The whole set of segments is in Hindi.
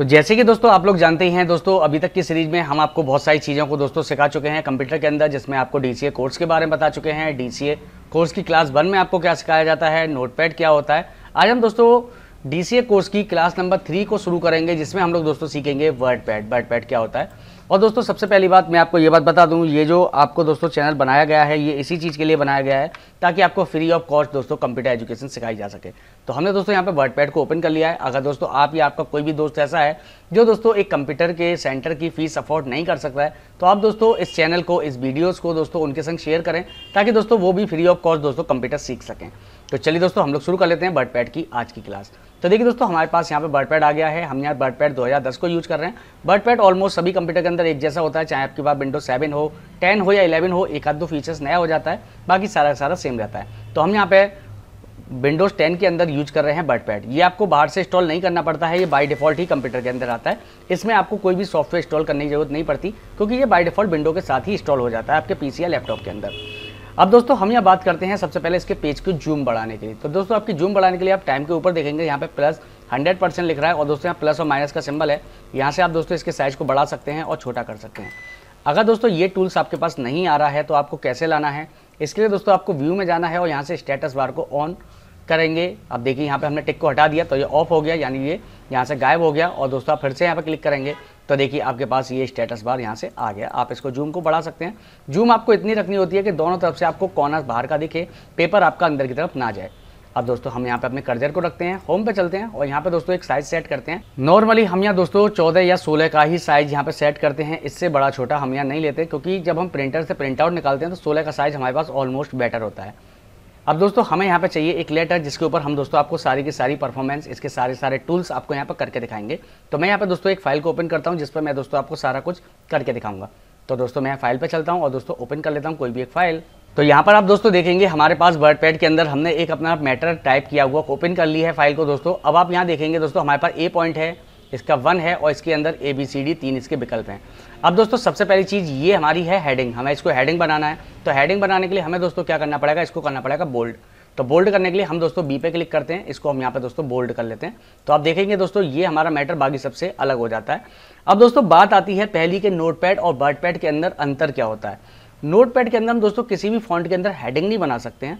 तो जैसे कि दोस्तों आप लोग जानते ही हैं दोस्तों अभी तक की सीरीज में हम आपको बहुत सारी चीज़ों को दोस्तों सिखा चुके हैं कंप्यूटर के अंदर जिसमें आपको डी कोर्स के बारे में बता चुके हैं डी कोर्स की क्लास वन में आपको क्या सिखाया जाता है नोटपैड क्या होता है आज हम दोस्तों डी कोर्स की क्लास नंबर थ्री को शुरू करेंगे जिसमें हम लोग दोस्तों सीखेंगे वर्ड पैड क्या होता है और दोस्तों सबसे पहली बात मैं आपको ये बात बता दूं ये जो आपको दोस्तों चैनल बनाया गया है ये इसी चीज़ के लिए बनाया गया है ताकि आपको फ्री ऑफ कॉस्ट दोस्तों कंप्यूटर एजुकेशन सिखाई जा सके तो हमने दोस्तों यहाँ पे वर्ड को ओपन कर लिया है अगर दोस्तों आप या आपका कोई भी दोस्त ऐसा है जो दोस्तों एक कंप्यूटर के सेंटर की फीस अफोर्ड नहीं कर सकता है तो आप दोस्तों इस चैनल को इस वीडियोज़ को दोस्तों उनके संग शेयर करें ताकि दोस्तों वो भी फ्री ऑफ कॉस्ट दोस्तों कंप्यूटर सीख सकें तो चलिए दोस्तों हम लोग शुरू कर लेते हैं वर्ड की आज की क्लास तो देखिए दोस्तों हमारे पास यहाँ पे बर्ड पैड आ गया है हम यहाँ बर्ड पैड 2010 को यूज़ कर रहे हैं बर्ड पैड ऑलमोस्ट सभी कंप्यूटर के अंदर एक जैसा होता है चाहे आपके पास विंडो सेवन हो टेन हो या इलेवन हो एक आध दो फीचर्स नया हो जाता है बाकी सारा सारा सेम रहता है तो हम यहाँ पे विंडोज़ 10 के अंदर यूज कर रहे हैं बर्ड पैड ये आपको बाहर से इंस्टॉल नहीं करना पड़ता है ये बाय डिफ़ॉल्ट ही कंप्यूटर के अंदर आता है इसमें आपको कोई भी सॉफ्टवेयर इंस्टॉल करने की जरूरत नहीं पड़ती क्योंकि ये बाय डिफ़ॉल्ट विंडो के साथ ही इंस्टॉल हो जाता है आपके पीसी या लैपटॉप के अंदर अब दोस्तों हम यहाँ बात करते हैं सबसे पहले इसके पेज को जूम बढ़ाने के लिए तो दोस्तों आपकी जूम बढ़ाने के लिए आप टाइम के ऊपर देखेंगे यहाँ पे प्लस 100 परसेंट लिख रहा है और दोस्तों यहाँ प्लस और माइनस का सिंबल है यहाँ से आप दोस्तों इसके साइज को बढ़ा सकते हैं और छोटा कर सकते हैं अगर दोस्तों ये टूल्स आपके पास नहीं आ रहा है तो आपको कैसे लाना है इसके लिए दोस्तों आपको व्यू में जाना है और यहाँ से स्टेटस बार को ऑन करेंगे आप देखिए यहाँ पर हमने टिक को हटा दिया तो ये ऑफ हो गया यानी ये यहाँ से गायब हो गया और दोस्तों आप फिर से यहाँ पर क्लिक करेंगे तो देखिए आपके पास ये स्टेटस बार यहाँ से आ गया आप इसको जूम को बढ़ा सकते हैं जूम आपको इतनी रखनी होती है कि दोनों तरफ से आपको कॉर्नर बाहर का दिखे पेपर आपका अंदर की तरफ ना जाए अब दोस्तों हम यहाँ पे अपने कर्जर को रखते हैं होम पे चलते हैं और यहाँ पे दोस्तों एक साइज सेट करते हैं नॉर्मली हम यहाँ दोस्तों चौदह या सोलह का ही साइज यहाँ पे सेट करते हैं इससे बड़ा छोटा हम यहाँ नहीं लेते क्योंकि जब हम प्रिंटर से प्रिंट आउट निकालते हैं तो सोलह का साइज हमारे पास ऑलमोस्ट बेटर होता है अब दोस्तों हमें यहाँ पे चाहिए एक लेटर जिसके ऊपर हम दोस्तों आपको सारी की सारी परफॉर्मेंस इसके सारे सारे टूल्स आपको यहाँ पर करके दिखाएंगे तो मैं यहाँ पर दोस्तों एक फाइल को ओपन करता हूँ जिस पर मैं दोस्तों आपको सारा कुछ करके दिखाऊंगा तो दोस्तों मैं फाइल पर चलता हूँ और दोस्तों ओपन कर लेता हूँ कोई भी एक फाइल तो यहाँ पर आप दोस्तों देखेंगे हमारे पास वर्ड पैड के अंदर हमने एक अपना मैटर टाइप किया हुआ ओपन कर ली है फाइल को दोस्तों अब आप यहाँ देखेंगे दोस्तों हमारे पास ए पॉइंट है इसका वन है और इसके अंदर ए बी सी डी तीन इसके विकल्प हैं अब दोस्तों सबसे पहली चीज़ ये हमारी है हेडिंग हमें इसको हेडिंग बनाना है तो हेडिंग बनाने के लिए हमें दोस्तों क्या करना पड़ेगा इसको करना पड़ेगा बोल्ड तो बोल्ड करने के लिए हम दोस्तों बी पे क्लिक करते हैं इसको हम यहाँ पे दोस्तों बोल्ड कर लेते हैं तो आप देखेंगे दोस्तों ये हमारा मैटर बाकी सबसे अलग हो जाता है अब दोस्तों बात आती है पहली के नोट और बर्ड के अंदर अंतर क्या होता है नोट के अंदर हम दोस्तों किसी भी फॉन्ट के अंदर हेडिंग नहीं बना सकते हैं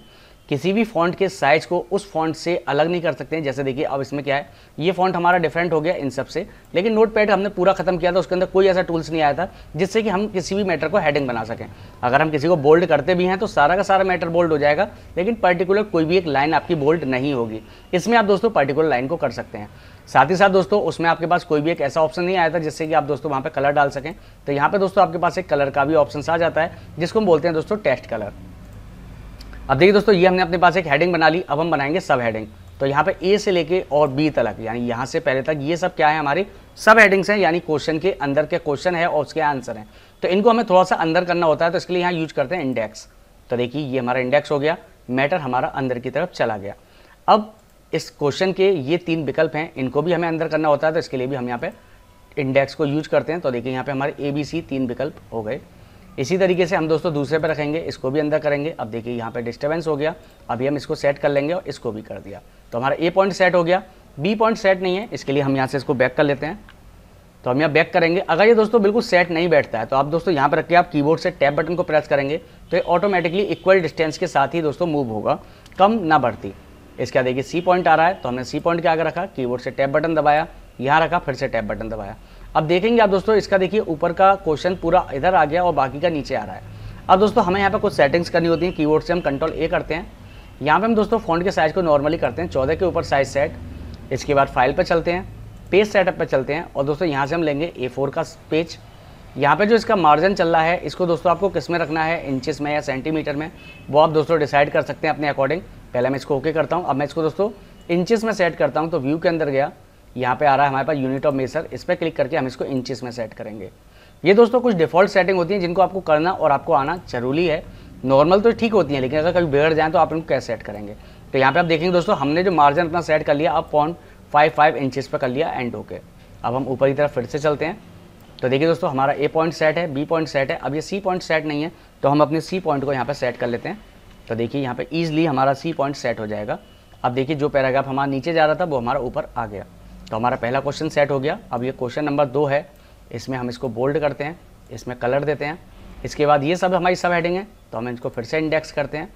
किसी भी फॉन्ट के साइज को उस फॉन्ट से अलग नहीं कर सकते हैं जैसे देखिए अब इसमें क्या है ये फॉन्ट हमारा डिफरेंट हो गया इन सब से लेकिन नोट पैड हमने पूरा खत्म किया था उसके अंदर कोई ऐसा टूल्स नहीं आया था जिससे कि हम किसी भी मैटर को हेडिंग बना सकें अगर हम किसी को बोल्ड करते भी हैं तो सारा का सारा मैटर बोल्ड हो जाएगा लेकिन पर्टिकुलर कोई भी एक लाइन आपकी बोल्ड नहीं होगी इसमें आप दोस्तों पर्टिकुलर लाइन को कर सकते हैं साथ ही साथ दोस्तों उसमें आपके पास कोई भी एक ऐसा ऑप्शन नहीं आया था जिससे कि आप दोस्तों वहाँ पर कलर डाल सकें तो यहाँ पर दोस्तों आपके पास एक कलर का भी ऑप्शन आ जाता है जिसको हम बोलते हैं दोस्तों टेस्ट कलर अब देखिए दोस्तों ये हमने अपने पास एक हेडिंग बना ली अब हम बनाएंगे सब हेडिंग तो यहाँ पे ए से लेके और बी तक यानी यहाँ से पहले तक ये सब क्या है हमारे सब हेडिंग्स हैं यानी क्वेश्चन के अंदर के क्वेश्चन है और उसके आंसर हैं तो इनको हमें थोड़ा सा अंदर करना होता है तो इसके लिए यहाँ यूज करते हैं इंडेक्स तो देखिए ये हमारा इंडेक्स हो गया मैटर हमारा अंदर की तरफ चला गया अब इस क्वेश्चन के ये तीन विकल्प हैं इनको भी हमें अंदर करना होता है तो इसके लिए भी हम यहाँ पे इंडेक्स को यूज करते हैं तो देखिए यहाँ पे हमारे ए बी सी तीन विकल्प हो गए इसी तरीके से हम दोस्तों दूसरे पर रखेंगे इसको भी अंदर करेंगे अब देखिए यहाँ पर डिस्टर्बेंस हो गया अभी हम इसको सेट कर लेंगे और इसको भी कर दिया तो हमारा ए पॉइंट सेट हो गया बी पॉइंट सेट नहीं है इसके लिए हम यहाँ से इसको बैक कर लेते हैं तो हम यहाँ बैक करेंगे अगर ये दोस्तों बिल्कुल सेट नहीं बैठता है तो आप दोस्तों यहाँ पर रख के आप कीबोर्ड से टैप बटन को प्रेस करेंगे तो ये ऑटोमेटिकली इक्वल डिस्टेंस के साथ ही दोस्तों मूव होगा कम ना बढ़ती इसका देखिए सी पॉइंट आ रहा है तो हमने सी पॉइंट के आगे रखा कीबोर्ड से टैप बटन दबाया यहाँ रखा फिर से टैप बटन दबाया अब देखेंगे आप दोस्तों इसका देखिए ऊपर का क्वेश्चन पूरा इधर आ गया और बाकी का नीचे आ रहा है अब दोस्तों हमें यहाँ पर कुछ सेटिंग्स करनी होती है की से हम कंट्रोल ए करते हैं यहाँ पर हम दोस्तों फोन के साइज़ को नॉर्मली करते हैं चौदह के ऊपर साइज़ सेट इसके बाद फाइल पर चलते हैं पेज सेटअप पर चलते हैं और दोस्तों यहाँ से हम लेंगे ए फोर का पेज यहाँ पे जो इसका मार्जिन चल रहा है इसको दोस्तों आपको किस में रखना है इंचेस में या सेंटीमीटर में वो आप दोस्तों डिसाइड कर सकते हैं अपने अकॉर्डिंग पहले मैं इसको ओके करता हूँ अब मैं इसको दोस्तों इंचेस में सेट करता हूँ तो व्यू के अंदर गया यहाँ पे आ रहा है हमारे पास यूनिट ऑफ मेजर इस पर क्लिक करके हम इसको इंचिस में सेट करेंगे ये दोस्तों कुछ डिफॉल्ट सेटिंग होती हैं जिनको आपको करना और आपको आना जरूरी है नॉर्मल तो ठीक होती हैं लेकिन अगर कभी बिगड़ जाए तो आप इनको कैसे सेट करेंगे तो यहाँ पे आप देखेंगे दोस्तों हमने जो मार्जिन अपना सेट कर लिया अब पॉइंट फाइव फाइव इंचज़ पर कर लिया एंड ओके अब हम ऊपर की तरफ फिर से चलते हैं तो देखिए दोस्तों हमारा ए पॉइंट सेट है बी पॉइंट सेट है अब ये सी पॉइंट सेट नहीं है तो हम अपने सी पॉइंट को यहाँ पर सेट कर लेते हैं तो देखिए यहाँ पर ईजिली हमारा सी पॉइंट सेट हो जाएगा अब देखिए जो पैराग्राफ हमारा नीचे जा रहा था वो हमारा ऊपर आ गया तो हमारा पहला क्वेश्चन सेट हो गया अब ये क्वेश्चन नंबर दो है इसमें हम इसको बोल्ड करते हैं इसमें कलर देते हैं इसके बाद ये सब हमारी सब हेडिंग है तो हम इसको फिर से इंडेक्स करते हैं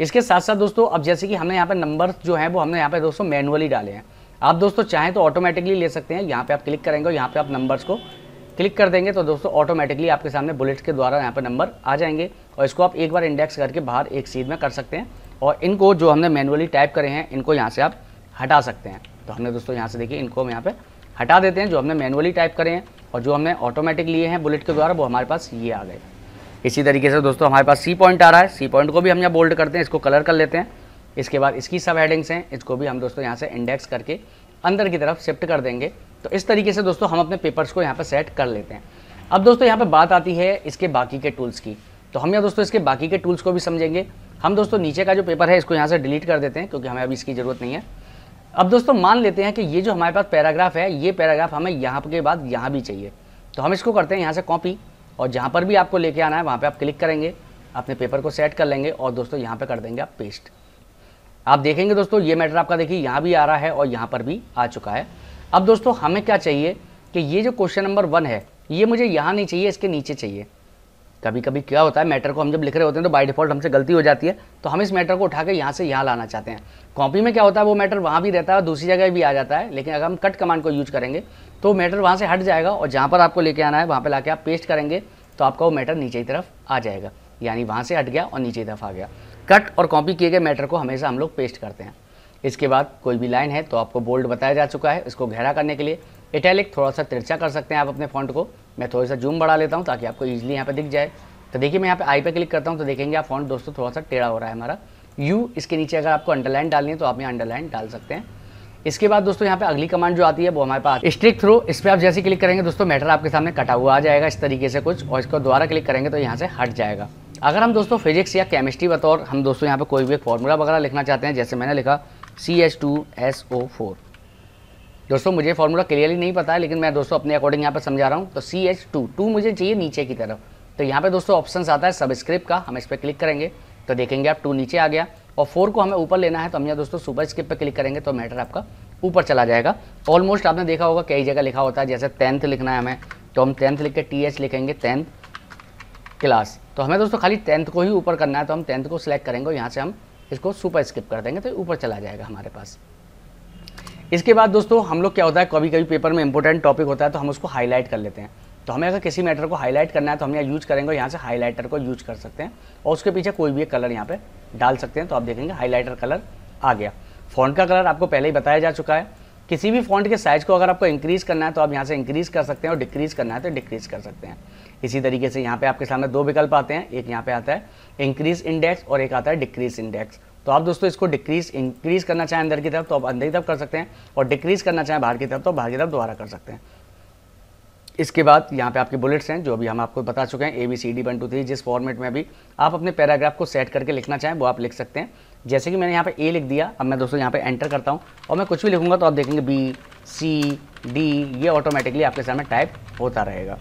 इसके साथ साथ दोस्तों अब जैसे कि हमने यहाँ पर नंबर जो है वो हमने यहाँ पर दोस्तों मैनुअली डाले हैं आप दोस्तों चाहें तो ऑटोमेटिकली ले सकते हैं यहाँ पर आप क्लिक करेंगे और यहाँ पर आप नंबर्स को क्लिक कर देंगे तो दोस्तों ऑटोमेटिकली आपके सामने बुलेट्स के द्वारा यहाँ पर नंबर आ जाएंगे और इसको आप एक बार इंडेक्स करके बाहर एक सीध में कर सकते हैं और इनको जो हमने मैनुअली टाइप करे हैं इनको यहाँ से आप हटा सकते हैं तो हमने दोस्तों यहाँ से देखिए इनको हम यहाँ पे हटा देते हैं जो हमने मैनुअली टाइप करे हैं और जो हमने ऑटोमेटिक लिए हैं बुलेट के द्वारा वो हमारे पास ये आ गए इसी तरीके से दोस्तों हमारे पास सी पॉइंट आ रहा है सी पॉइंट को भी हम यहाँ बोल्ड करते हैं इसको कलर कर लेते हैं इसके बाद इसकी सब हेडिंग्स हैं इसको भी हम दोस्तों यहाँ से इंडेक्स करके अंदर की तरफ शिफ्ट कर देंगे तो इस तरीके से दोस्तों हम अपने पेपर्स को यहाँ पर सेट कर लेते हैं अब दोस्तों यहाँ पर बात आती है इसके बाकी के टूल्स की तो हम यहाँ दोस्तों इसके बाकी के टूल्स को भी समझेंगे हम दोस्तों नीचे का जो पेपर है इसको यहाँ से डिलीट कर देते हैं क्योंकि हमें अभी इसकी ज़रूरत नहीं है अब दोस्तों मान लेते हैं कि ये जो हमारे पास पैराग्राफ है ये पैराग्राफ हमें यहाँ के बाद यहाँ भी चाहिए तो हम इसको करते हैं यहाँ से कॉपी और जहाँ पर भी आपको लेके आना है वहाँ पर आप क्लिक करेंगे अपने पेपर को सेट कर लेंगे और दोस्तों यहाँ पर कर देंगे आप पेस्ट आप देखेंगे दोस्तों ये मैटर आपका देखिए यहाँ भी आ रहा है और यहाँ पर भी आ चुका है अब दोस्तों हमें क्या चाहिए कि ये जो क्वेश्चन नंबर वन है ये मुझे यहाँ नहीं चाहिए इसके नीचे चाहिए कभी कभी क्या होता है मैटर को हम जब लिख रहे होते हैं तो बाय डिफॉल्ट हमसे गलती हो जाती है तो हम इस मैटर को उठा के यहाँ से यहाँ लाना चाहते हैं कॉपी में क्या होता है वो मैटर वहाँ भी रहता है और दूसरी जगह भी आ जाता है लेकिन अगर हम कट कमांड को यूज करेंगे तो मैटर वहाँ से हट जाएगा और जहाँ पर आपको लेके आना है वहाँ पर ला आप पेस्ट करेंगे तो आपका वो मैटर नीचे की तरफ आ जाएगा यानी वहाँ से हट गया और नीचे की तरफ आ गया कट और कॉपी किए गए मैटर को हमेशा हम लोग पेस्ट करते हैं इसके बाद कोई भी लाइन है तो आपको बोल्ड बताया जा चुका है इसको गहरा करने के लिए इटैलिक थोड़ा सा तिरछा कर सकते हैं आप अपने फॉन्ट को मैं थोड़ा सा जूम बढ़ा लेता हूँ ताकि आपको ईजिली यहाँ पर दिख जाए तो देखिए मैं यहाँ पे आई पे क्लिक करता हूँ तो देखेंगे आप फॉन्ट दोस्तों थोड़ा सा टेढ़ा हो रहा है हमारा यू इसके नीचे अगर आपको अंडरलाइन डालनी है तो आप यहाँ अंडरलाइन डाल सकते हैं इसके बाद दोस्तों यहाँ पे अगली कमांड जो आती है वो हमारे पास स्ट्रिक थ्रो इस पर आप जैसे क्लिक करेंगे दोस्तों मैटर आपके सामने कटा हुआ आ जाएगा इस तरीके से कुछ और इसको दोबारा क्लिक करेंगे तो यहाँ से हट जाएगा अगर हम दोस्तों फिजिक्स या केमिस्ट्री बतौर हम दोस्तों यहाँ पर कोई भी एक फॉर्मूला वगैरह लिखना चाहते हैं जैसे मैंने लिखा C H two S O four दोस्तों मुझे फॉर्मूला क्लियरली नहीं पता है लेकिन मैं दोस्तों अपने अकॉर्डिंग यहाँ पर समझा रहा हूँ तो सी एच टू टू मुझे चाहिए नीचे की तरफ तो यहाँ पे दोस्तों ऑप्शन आता है सबस्क्रिप्ट का हम इस पर क्लिक करेंगे तो देखेंगे आप टू नीचे आ गया और फोर को हमें ऊपर लेना है तो हम यहाँ दोस्तों सुपर स्क्रिप पर क्लिक करेंगे तो मैटर आपका ऊपर चला जाएगा ऑलमोस्ट आपने देखा होगा कई जगह लिखा होता है जैसे टेंथ लिखना है हमें तो हम टेंथ लिख के टी एच लिखेंगे टेंथ क्लास तो हमें दोस्तों खाली टेंथ को ही ऊपर करना है तो हम टेंथ को सिलेक्ट करेंगे और यहाँ से हम इसको सुपर स्किप कर देंगे तो ऊपर चला जाएगा हमारे पास इसके बाद दोस्तों हम लोग क्या होता है कभी कभी पेपर में इंपॉर्टेंट टॉपिक होता है तो हम उसको हाईलाइट कर लेते हैं तो हमें अगर किसी मैटर को हाईलाइट करना है तो हम यहाँ यूज करेंगे यहाँ से हाईलाइटर को यूज कर सकते हैं और उसके पीछे कोई भी एक कलर यहाँ पे डाल सकते हैं तो आप देखेंगे हाईलाइटर कलर आ गया फ़ॉन्ट का कलर आपको पहले ही बताया जा चुका है किसी भी फ़ॉन्ट के साइज़ को अगर आपको इंक्रीज़ करना है तो आप यहाँ से इंक्रीज़ कर सकते हैं और डिक्रीज़ करना है तो डिक्रीज़ कर सकते हैं इसी तरीके से यहाँ पे आपके सामने दो विकल्प आते हैं एक यहाँ पे आता है इंक्रीज़ इंडेक्स और एक आता है डिक्रीज़ इंडेक्स तो आप दोस्तों इसको डिक्रीज इंक्रीज करना चाहें अंदर की तरफ तो आप अंदर की तरफ कर सकते हैं और डिक्रीज करना चाहें बाहर की तरफ तो बाहर की तरफ दोबारा कर सकते हैं इसके बाद यहाँ पे आपके बुलेट्स हैं जो अभी हम आपको बता चुके हैं A B C D one two three जिस फॉर्मेट में अभी आप अपने पैराग्राफ को सेट करके लिखना चाहें वो आप लिख सकते हैं जैसे कि मैंने यहाँ पे ए लिख दिया अब मैं दोस्तों यहाँ पे एंटर करता हूँ और मैं कुछ भी लिखूंगा तो आप देखेंगे बी सी डी ये ऑटोमेटिकली आपके सामने टाइप होता रहेगा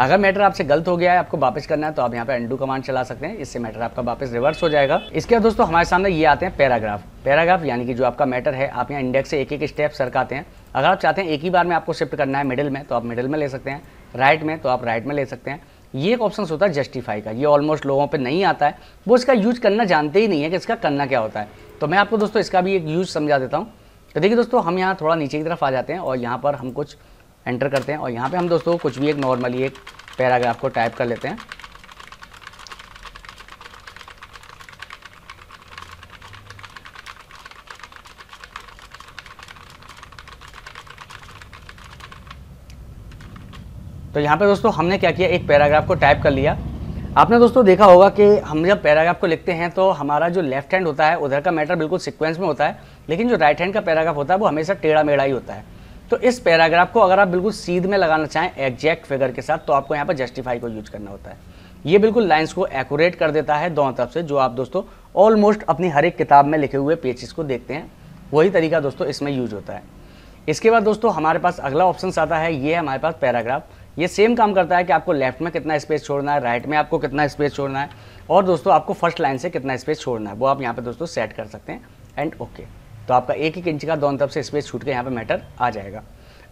अगर मैटर आपसे गलत हो गया है आपको वापस करना है तो आप यहाँ पे अंडू कमांड चला सकते हैं इससे मैटर आपका वापस रिवर्स हो जाएगा इसके बाद दोस्तों हमारे सामने ये आते हैं पैराग्राफ पैराग्राफ यानी कि जो आपका मैटर है आप यहाँ इंडेक्स से एक एक स्टेप सरकाते हैं अगर आप चाहते हैं एक ही बार में आपको शिफ्ट करना है मिडिल में तो आप मिडिल में ले सकते हैं राइट में तो आप राइट में ले सकते हैं ये एक ऑप्शन होता है जस्टिफाई का ये ऑलमोस्ट लोगों पर नहीं आता है वो इसका यूज करना जानते ही नहीं है कि इसका करना क्या होता है तो मैं आपको दोस्तों इसका भी एक यूज समझा देता हूँ तो देखिए दोस्तों हम यहाँ थोड़ा नीचे की तरफ आ जाते हैं और यहाँ पर हम कुछ एंटर करते हैं और यहाँ पे हम दोस्तों कुछ भी एक नॉर्मली एक पैराग्राफ को टाइप कर लेते हैं तो यहाँ पे दोस्तों हमने क्या किया एक पैराग्राफ को टाइप कर लिया आपने दोस्तों देखा होगा कि हम जब पैराग्राफ को लिखते हैं तो हमारा जो लेफ्ट हैंड होता है उधर का मैटर बिल्कुल सिक्वेंस में होता है लेकिन जो राइट हैंड का पैराग्राफ होता है वो हमेशा टेढ़ा मेढ़ा ही होता है तो इस पैराग्राफ को अगर आप बिल्कुल सीध में लगाना चाहें एग्जैक्ट फिगर के साथ तो आपको यहाँ पर जस्टिफाई को यूज करना होता है ये बिल्कुल लाइंस को एक्यूरेट कर देता है दोनों तरफ से जो आप दोस्तों ऑलमोस्ट अपनी हर एक किताब में लिखे हुए पेजेस को देखते हैं वही तरीका दोस्तों इसमें यूज होता है इसके बाद दोस्तों हमारे पास अगला ऑप्शन आता है ये है हमारे पास पैराग्राफ ये सेम काम करता है कि आपको लेफ्ट में कितना स्पेस छोड़ना है राइट में आपको कितना स्पेस छोड़ना है और दोस्तों आपको फर्स्ट लाइन से कितना स्पेस छोड़ना है वो आप यहाँ पर दोस्तों सेट कर सकते हैं एंड ओके okay. तो आपका एक एक इंच का दोनों तरफ से स्पेस छूट के यहाँ पर मैटर आ जाएगा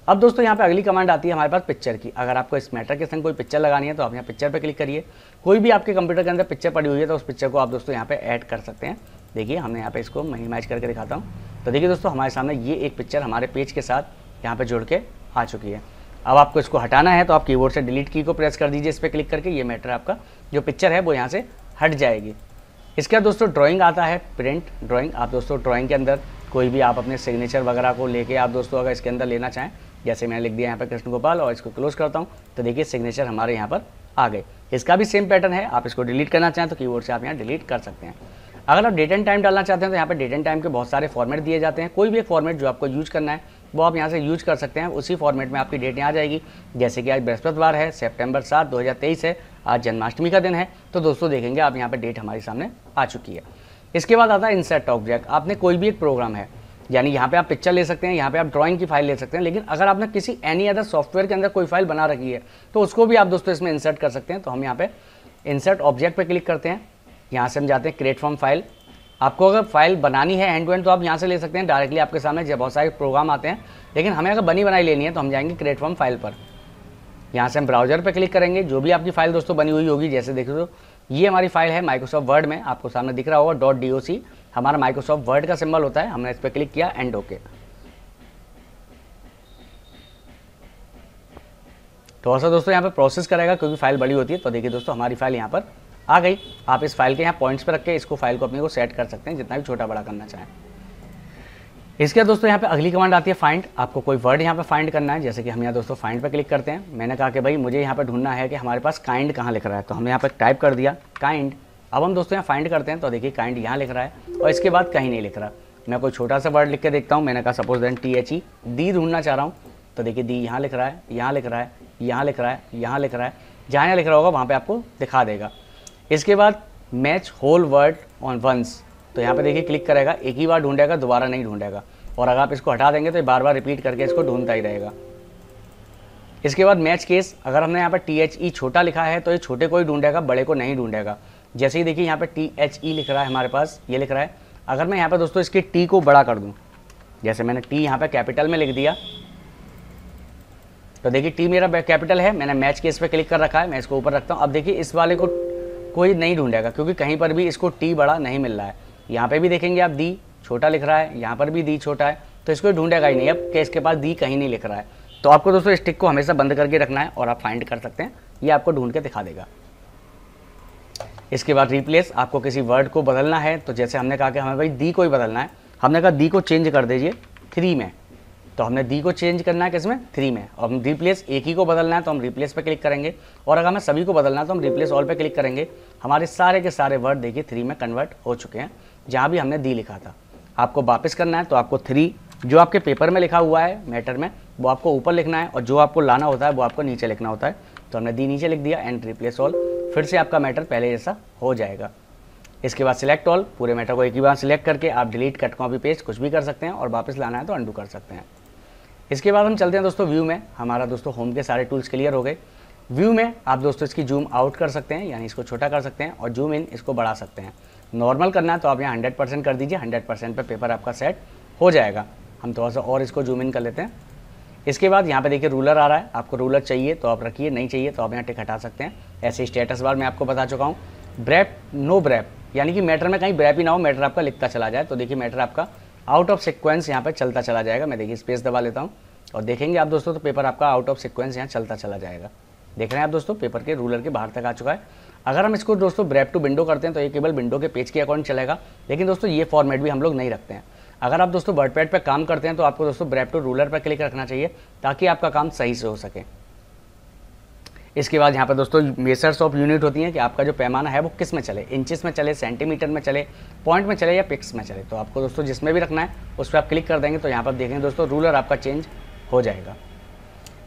अब दोस्तों यहाँ पे अगली कमांड आती है हमारे पास पिक्चर की अगर आपको इस मैटर के संग कोई पिक्चर लगानी है तो आप यहाँ पिक्चर पर क्लिक करिए कोई भी आपके कंप्यूटर के अंदर पिक्चर पड़ी हुई है तो उस पिक्चर को आप दोस्तों यहाँ पर ऐड कर सकते हैं देखिए हमने यहाँ पे इसको मिनिमाइज करके दिखाता हूँ तो देखिए दोस्तों हमारे सामने ये एक पिक्चर हमारे पेज के साथ यहाँ पर जुड़ के आ चुकी है अब आपको इसको हटाना है तो आप कीबोर्ड से डिलीट की को प्रेस कर दीजिए इस पर क्लिक करके ये मैटर आपका जो पिक्चर है वो यहाँ से हट जाएगी इसके बाद दोस्तों ड्राइंग आता है प्रिंट ड्राइंग आप दोस्तों ड्राइंग के अंदर कोई भी आप अपने सिग्नेचर वगैरह को लेके आप दोस्तों अगर इसके अंदर लेना चाहें जैसे मैंने लिख दिया यहाँ पर कृष्ण गोपाल और इसको क्लोज करता हूँ तो देखिए सिग्नेचर हमारे यहाँ पर आ गए इसका भी सेम पैटर्न है आप इसको डिलीट करना चाहें तो की से आप यहाँ डिलीट कर सकते हैं अगर आप डेट एंड टाइम डालना चाहते हैं तो यहाँ पर डेट एंड टाइम के बहुत सारे फॉर्मेट दिए जाते हैं कोई भी एक फॉर्मेट जो आपको यूज करना है वो आप यहाँ से यूज कर सकते हैं उसी फॉर्मेट में आपकी डेट यहाँ आ जाएगी जैसे कि आज बृहस्पतिवार है सितंबर सात 2023 है आज जन्माष्टमी का दिन है तो दोस्तों देखेंगे आप यहाँ पर डेट हमारे सामने आ चुकी है इसके बाद आता है इंसेट ऑब्जेक्ट आपने कोई भी एक प्रोग्राम है यानी यहाँ पे आप पिक्चर ले सकते हैं यहाँ पे आप ड्राइंग की फाइल ले सकते हैं लेकिन अगर आपने किसी एनी अदर सॉफ्टवेयर के अंदर कोई फाइल बना रखी है तो उसको भी आप दोस्तों इसमें इंसर्ट कर सकते हैं तो हम यहाँ पे इंसर्ट ऑब्जेक्ट पे क्लिक करते हैं यहाँ से हम जाते हैं क्रिएट फ्रॉम फाइल आपको अगर फाइल बनानी है हैंड टू हैंड तो आप यहाँ से ले सकते हैं डायरेक्टली आपके सामने जब बहुत सारे प्रोग्राम आते हैं लेकिन हमें अगर बनी बनाई लेनी है तो हम जाएंगे क्रिएट फ्रॉम फाइल पर यहाँ से हम ब्राउजर पर क्लिक करेंगे जो भी आपकी फाइल दोस्तों बनी हुई होगी जैसे देखो तो, ये हमारी फाइल है माइक्रोसॉफ्ट वर्ड में आपको सामने दिख रहा होगा डॉट डी हमारा माइक्रोसॉफ्ट वर्ड का सिंबल होता है हमने इस पर क्लिक किया एंड ओके थोड़ा सा दोस्तों यहाँ पर प्रोसेस करेगा क्योंकि फाइल बड़ी होती है तो देखिए दोस्तों हमारी फाइल यहाँ पर आ गई आप इस फाइल के यहाँ पॉइंट्स पर रख के इसको फाइल को अपने को सेट कर सकते हैं जितना भी छोटा बड़ा करना चाहें इसके बाद दोस्तों यहाँ पे अगली कमांड आती है फाइंड आपको कोई वर्ड यहाँ पे फाइंड करना है जैसे कि हम यहाँ दोस्तों फाइंड पे क्लिक करते हैं मैंने कहा कि भाई मुझे यहाँ पे ढूंढना है कि हमारे पास काइंड कहाँ लिख रहा है तो हमने यहाँ पे टाइप कर दिया काइंड अब हम दोस्तों यहाँ फाइंड करते हैं तो देखिए काइंड यहाँ लिख रहा है और इसके बाद कहीं नहीं लिख रहा मैं कोई छोटा सा वर्ड लिख के देखता हूँ मैंने कहा suppose then T H E the ढूंढना चाह रहा हूँ तो देखिए दी यहाँ लिख रहा है यहाँ लिख रहा है यहाँ लिख रहा है यहाँ लिख रहा है जहाँ यहाँ लिख रहा होगा वहाँ पर आपको दिखा देगा इसके बाद match whole word only तो यहाँ पे देखिए क्लिक करेगा एक ही बार ढूंढेगा दोबारा नहीं ढूंढेगा और अगर आप इसको हटा देंगे तो ये बार बार रिपीट करके इसको ढूंढता ही रहेगा इसके बाद मैच केस अगर हमने यहाँ पर टी एच ई छोटा लिखा है तो ये छोटे को ही ढूंढेगा बड़े को नहीं ढूंढेगा जैसे ही देखिए यहाँ पर टी एच ई लिख रहा है हमारे पास ये लिख रहा है अगर मैं यहाँ पर दोस्तों इसकी टी को बड़ा कर दूँ जैसे मैंने टी यहाँ पर कैपिटल में लिख दिया तो देखिए टी मेरा कैपिटल है मैंने मैच केस पे क्लिक कर रखा है मैं इसको ऊपर रखता हूँ अब देखिए इस वाले को कोई नहीं ढूंढेगा क्योंकि कहीं पर भी इसको टी बड़ा नहीं मिल रहा है यहाँ पे भी देखेंगे आप दी छोटा लिख रहा है यहाँ पर भी दी छोटा है तो इसको ढूंढेगा ही नहीं अब केस के पास दी कहीं नहीं लिख रहा है तो आपको दोस्तों स्टिक को हमेशा बंद करके रखना है और आप फाइंड कर सकते हैं ये आपको ढूंढ के दिखा देगा इसके बाद रिप्लेस आपको किसी वर्ड को बदलना है तो जैसे हमने कहा कि हमें भाई दी को ही बदलना है हमने कहा दी को चेंज कर दीजिए थ्री में तो हमने दी को चेंज करना है किसमें थ्री में और हम रिप्लेस एक ही को बदलना है तो हम रिप्लेस पे क्लिक करेंगे और अगर हमें सभी को बदलना है तो हम रिप्लेस ऑल पे क्लिक करेंगे हमारे सारे के सारे वर्ड देखिए थ्री में कन्वर्ट हो चुके हैं जहाँ भी हमने दी लिखा था आपको वापस करना है तो आपको थ्री जो आपके पेपर में लिखा हुआ है मैटर में वो आपको ऊपर लिखना है और जो आपको लाना होता है वो आपको नीचे लिखना होता है तो हमने दी नीचे लिख दिया एंड रिप्लेस ऑल फिर से आपका मैटर पहले जैसा हो जाएगा इसके बाद सिलेक्ट ऑल पूरे मैटर को एक ही बार सिलेक्ट करके आप डिलीट कट कॉपी पेस्ट कुछ भी कर सकते हैं और वापस लाना है तो अंडू कर सकते हैं इसके बाद हम चलते हैं दोस्तों व्यू में हमारा दोस्तों होम के सारे टूल्स क्लियर हो गए व्यू में आप दोस्तों इसकी जूम आउट कर सकते हैं यानी इसको छोटा कर सकते हैं और जूम इन इसको बढ़ा सकते हैं नॉर्मल करना है तो आप यहाँ हंड्रेड परसेंट कर दीजिए हंड्रेड परसेंट पर पेपर आपका सेट हो जाएगा हम थोड़ा सा और इसको जूम इन कर लेते हैं इसके बाद यहाँ पे देखिए रूलर आ रहा है आपको रूलर चाहिए तो आप रखिए नहीं चाहिए तो आप यहाँ टिक हटा सकते हैं ऐसे स्टेटस बार मैं आपको बता चुका हूँ ब्रैप नो ब्रैप यानी कि मैटर में कहीं ब्रैप ही ना हो मैटर आपका लिखता चला जाए तो देखिए मैटर आपका आउट ऑफ सिक्वेंस यहाँ पर चलता चला जाएगा मैं देखिए स्पेस दबा लेता हूँ और देखेंगे आप दोस्तों तो पेपर आपका आउट ऑफ सिक्वेंस यहाँ चलता चला जाएगा देख रहे हैं आप दोस्तों पेपर के रूलर के बाहर तक आ चुका है अगर हम इसको दोस्तों ब्रैप टू विंडो करते हैं तो ये केवल विंडो के पेज के अकाउंट चलेगा लेकिन दोस्तों ये फॉर्मेट भी हम लोग नहीं रखते हैं अगर आप दोस्तों वर्डपैड पर काम करते हैं तो आपको दोस्तों ब्रैप टू रूलर पर क्लिक रखना चाहिए ताकि आपका काम सही से हो सके इसके बाद यहाँ पर दोस्तों मेसर्स ऑफ यूनिट होती हैं कि आपका जो पैमाना है वो किस में चले इंचेस में चले सेंटीमीटर में चले पॉइंट में चले या पिक्स में चले तो आपको दोस्तों जिसमें भी रखना है उस पर आप क्लिक कर देंगे तो यहाँ पर देखेंगे दोस्तों रूलर आपका चेंज हो जाएगा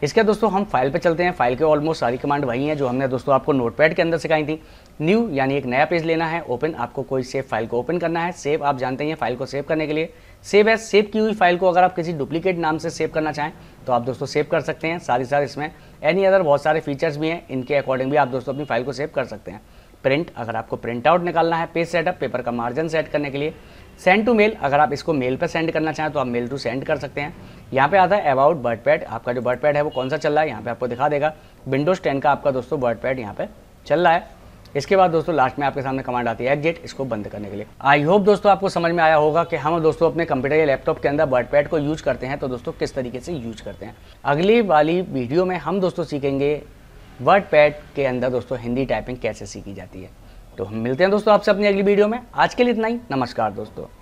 इसके दोस्तों हम फाइल पे चलते हैं फाइल के ऑलमोस्ट सारी कमांड वही हैं जो हमने दोस्तों आपको नोटपैड के अंदर सिखाई थी न्यू यानी एक नया पेज लेना है ओपन आपको कोई सेव फाइल को ओपन करना है सेव आप जानते हैं फाइल को सेव करने के लिए सेव है सेव की हुई फाइल को अगर आप किसी डुप्लीकेट नाम से सेव करना चाहें तो आप दोस्तों सेव कर सकते हैं साथ ही साथ इसमें एनी अदर बहुत सारे फीचर्स भी हैं इनके अकॉर्डिंग भी आप दोस्तों अपनी फाइल को सेव कर सकते हैं प्रिंट अगर आपको प्रिंट आउट निकालना है पेज सेटअप पेपर का मार्जिन सेट करने के लिए सेंड टू मेल अगर आप इसको मेल पर सेंड करना चाहें तो आप मेल टू सेंड कर सकते हैं यहाँ पे आता है अबाउट बर्ड पैड आपका जो बर्ड पैड है वो कौन सा चल रहा है यहाँ पे आपको दिखा देगा विंडोज टेन का आपका दोस्तों बर्ड पैड यहाँ पे चल रहा है इसके बाद दोस्तों लास्ट में आपके सामने कमांड आती है एग्जिट इसको बंद करने के लिए आई होप दोस्तों आपको समझ में आया होगा कि हम दोस्तों अपने कंप्यूटर या लैपटॉप के अंदर बर्ड पैड को यूज करते हैं तो दोस्तों किस तरीके से यूज करते हैं अगली वाली वीडियो में हम दोस्तों सीखेंगे वर्ड पैड के अंदर दोस्तों हिंदी टाइपिंग कैसे सीखी जाती है तो हम मिलते हैं दोस्तों आपसे अपनी अगली वीडियो में आज के लिए इतना ही नमस्कार दोस्तों